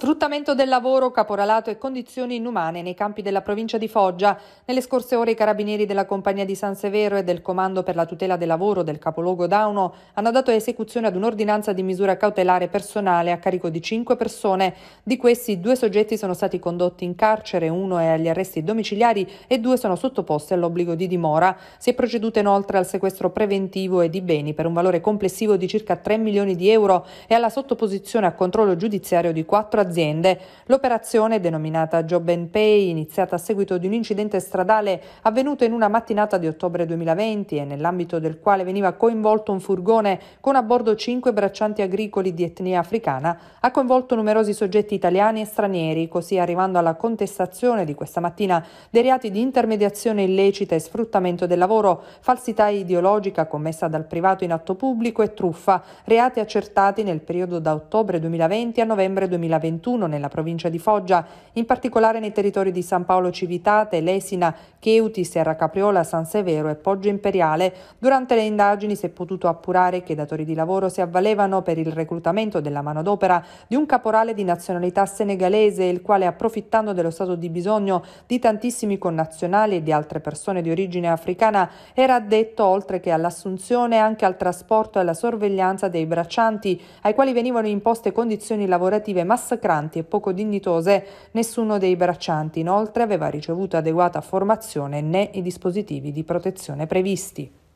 Sfruttamento del lavoro, caporalato e condizioni inumane nei campi della provincia di Foggia. Nelle scorse ore i carabinieri della compagnia di San Severo e del Comando per la tutela del lavoro del capoluogo Dauno hanno dato esecuzione ad un'ordinanza di misura cautelare personale a carico di cinque persone. Di questi due soggetti sono stati condotti in carcere, uno è agli arresti domiciliari e due sono sottoposti all'obbligo di dimora. Si è proceduto inoltre al sequestro preventivo e di beni per un valore complessivo di circa 3 milioni di euro e alla sottoposizione a controllo giudiziario di quattro aziende aziende. L'operazione, denominata Job and Pay, iniziata a seguito di un incidente stradale avvenuto in una mattinata di ottobre 2020 e nell'ambito del quale veniva coinvolto un furgone con a bordo cinque braccianti agricoli di etnia africana, ha coinvolto numerosi soggetti italiani e stranieri, così arrivando alla contestazione di questa mattina dei reati di intermediazione illecita e sfruttamento del lavoro, falsità ideologica commessa dal privato in atto pubblico e truffa, reati accertati nel periodo da ottobre 2020 a novembre 2021 21 nella provincia di Foggia, in particolare nei territori di San Paolo Civitate, Lesina, Cheuti, Serra Capriola, San Severo e Poggio Imperiale. Durante le indagini si è potuto appurare che i datori di lavoro si avvalevano per il reclutamento della manodopera di un caporale di nazionalità senegalese, il quale approfittando dello stato di bisogno di tantissimi connazionali e di altre persone di origine africana era addetto oltre che all'assunzione anche al trasporto e alla sorveglianza dei braccianti, ai quali venivano imposte condizioni lavorative massacranti massacranti e poco dignitose, nessuno dei braccianti inoltre aveva ricevuto adeguata formazione né i dispositivi di protezione previsti.